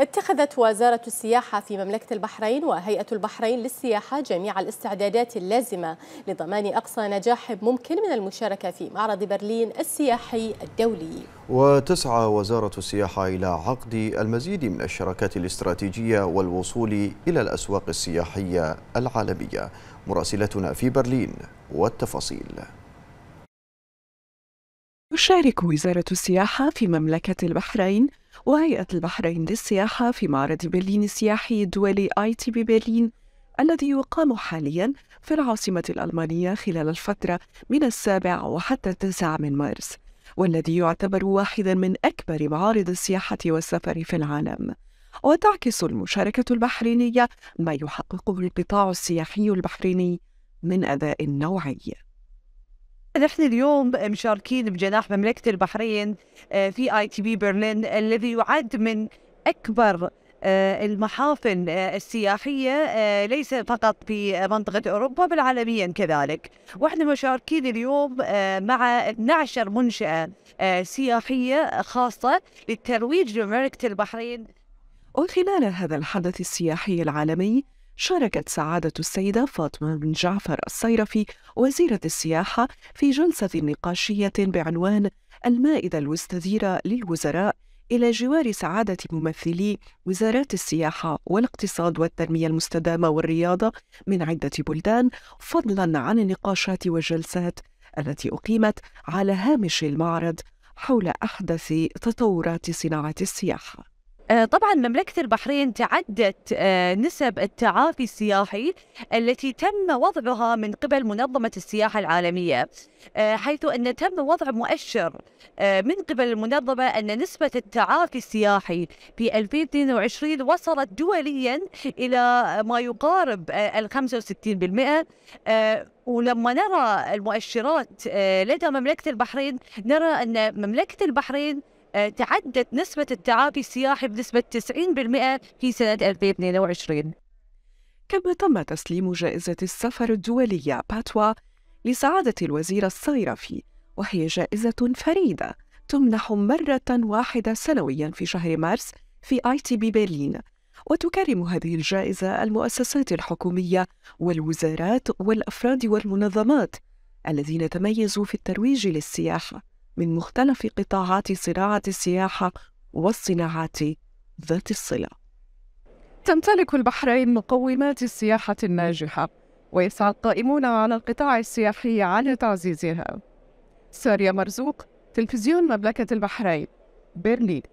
اتخذت وزارة السياحة في مملكة البحرين وهيئة البحرين للسياحة جميع الاستعدادات اللازمة لضمان أقصى نجاح ممكن من المشاركة في معرض برلين السياحي الدولي وتسعى وزارة السياحة إلى عقد المزيد من الشراكات الاستراتيجية والوصول إلى الأسواق السياحية العالمية مراسلتنا في برلين والتفاصيل تشارك وزارة السياحة في مملكة البحرين وهيئة البحرين للسياحة في معرض برلين السياحي الدولي آي تي بي برلين الذي يقام حاليا في العاصمة الألمانية خلال الفترة من السابع وحتى التاسع من مارس والذي يعتبر واحدا من أكبر معارض السياحة والسفر في العالم وتعكس المشاركة البحرينية ما يحققه القطاع السياحي البحريني من أداء نوعي نحن اليوم مشاركين بجناح مملكة البحرين آه، في اي تي بي برلين الذي يعد من أكبر آه، المحافل آه، السياحية ليس فقط في منطقة أوروبا بل عالميا كذلك وإحنا مشاركين اليوم مع 12 منشأة سياحية خاصة للترويج لمملكة البحرين وخلال هذا الحدث السياحي العالمي شاركت سعادة السيدة فاطمة بن جعفر الصيرفي وزيرة السياحة في جلسة نقاشية بعنوان المائدة المستديرة للوزراء إلى جوار سعادة ممثلي وزارات السياحة والاقتصاد والتنمية المستدامة والرياضة من عدة بلدان فضلا عن النقاشات والجلسات التي أقيمت على هامش المعرض حول أحدث تطورات صناعة السياحة آه، طبعا مملكة البحرين تعدت آه، نسب التعافي السياحي التي تم وضعها من قبل منظمة السياحة العالمية آه، حيث أن تم وضع مؤشر من قبل المنظمة أن نسبة التعافي السياحي في 2022 وصلت دوليا إلى ما يقارب ال 65% ولما نرى المؤشرات لدى مملكة البحرين نرى أن مملكة البحرين آه، تعدت نسبة التعافي السياحي بنسبة 90% في سنة 2022 كما تم تسليم جائزة السفر الدولية باتوا لسعادة الوزيرة الصيرفي وهي جائزة فريدة تمنح مرة واحدة سنويا في شهر مارس في آي تي بي برلين وتكرم هذه الجائزة المؤسسات الحكومية والوزارات والأفراد والمنظمات الذين تميزوا في الترويج للسياحة من مختلف قطاعات صناعة السياحة والصناعات ذات الصلة. تمتلك البحرين مقومات السياحة الناجحة، ويسعى القائمون على القطاع السياحي على تعزيزها. ساريا مرزوق، تلفزيون مملكة البحرين، برلين.